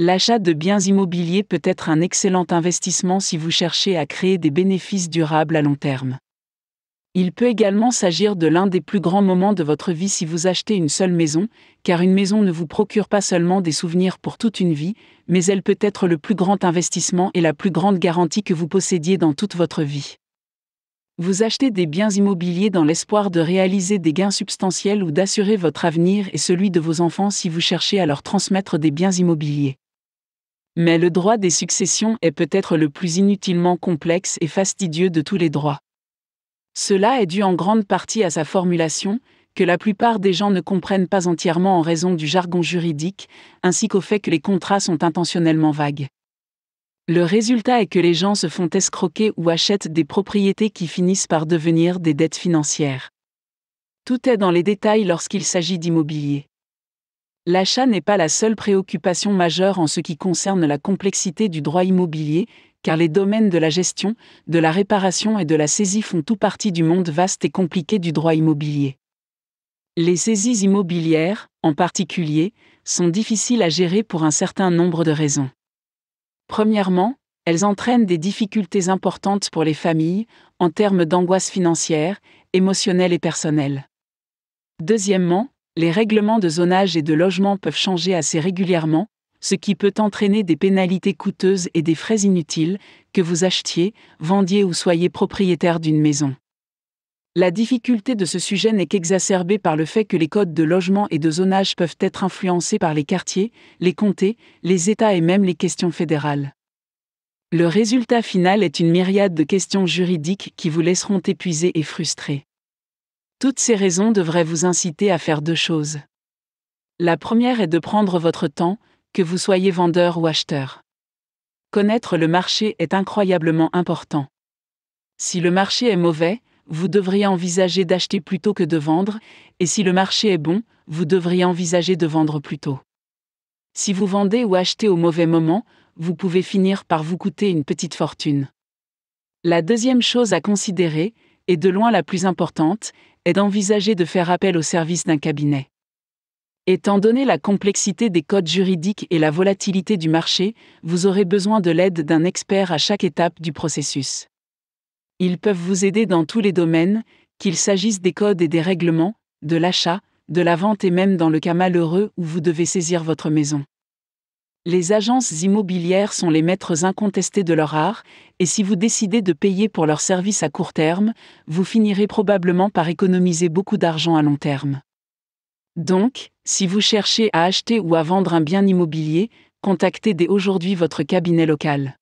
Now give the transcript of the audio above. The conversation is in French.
L'achat de biens immobiliers peut être un excellent investissement si vous cherchez à créer des bénéfices durables à long terme. Il peut également s'agir de l'un des plus grands moments de votre vie si vous achetez une seule maison, car une maison ne vous procure pas seulement des souvenirs pour toute une vie, mais elle peut être le plus grand investissement et la plus grande garantie que vous possédiez dans toute votre vie. Vous achetez des biens immobiliers dans l'espoir de réaliser des gains substantiels ou d'assurer votre avenir et celui de vos enfants si vous cherchez à leur transmettre des biens immobiliers. Mais le droit des successions est peut-être le plus inutilement complexe et fastidieux de tous les droits. Cela est dû en grande partie à sa formulation, que la plupart des gens ne comprennent pas entièrement en raison du jargon juridique, ainsi qu'au fait que les contrats sont intentionnellement vagues. Le résultat est que les gens se font escroquer ou achètent des propriétés qui finissent par devenir des dettes financières. Tout est dans les détails lorsqu'il s'agit d'immobilier. L'achat n'est pas la seule préoccupation majeure en ce qui concerne la complexité du droit immobilier, car les domaines de la gestion, de la réparation et de la saisie font tout partie du monde vaste et compliqué du droit immobilier. Les saisies immobilières, en particulier, sont difficiles à gérer pour un certain nombre de raisons. Premièrement, elles entraînent des difficultés importantes pour les familles, en termes d'angoisse financière, émotionnelle et personnelle. Deuxièmement, les règlements de zonage et de logement peuvent changer assez régulièrement, ce qui peut entraîner des pénalités coûteuses et des frais inutiles, que vous achetiez, vendiez ou soyez propriétaire d'une maison. La difficulté de ce sujet n'est qu'exacerbée par le fait que les codes de logement et de zonage peuvent être influencés par les quartiers, les comtés, les États et même les questions fédérales. Le résultat final est une myriade de questions juridiques qui vous laisseront épuisés et frustrés. Toutes ces raisons devraient vous inciter à faire deux choses. La première est de prendre votre temps, que vous soyez vendeur ou acheteur. Connaître le marché est incroyablement important. Si le marché est mauvais, vous devriez envisager d'acheter plutôt que de vendre, et si le marché est bon, vous devriez envisager de vendre plus tôt. Si vous vendez ou achetez au mauvais moment, vous pouvez finir par vous coûter une petite fortune. La deuxième chose à considérer, et de loin la plus importante, est d'envisager de faire appel au service d'un cabinet. Étant donné la complexité des codes juridiques et la volatilité du marché, vous aurez besoin de l'aide d'un expert à chaque étape du processus. Ils peuvent vous aider dans tous les domaines, qu'il s'agisse des codes et des règlements, de l'achat, de la vente et même dans le cas malheureux où vous devez saisir votre maison. Les agences immobilières sont les maîtres incontestés de leur art, et si vous décidez de payer pour leurs services à court terme, vous finirez probablement par économiser beaucoup d'argent à long terme. Donc, si vous cherchez à acheter ou à vendre un bien immobilier, contactez dès aujourd'hui votre cabinet local.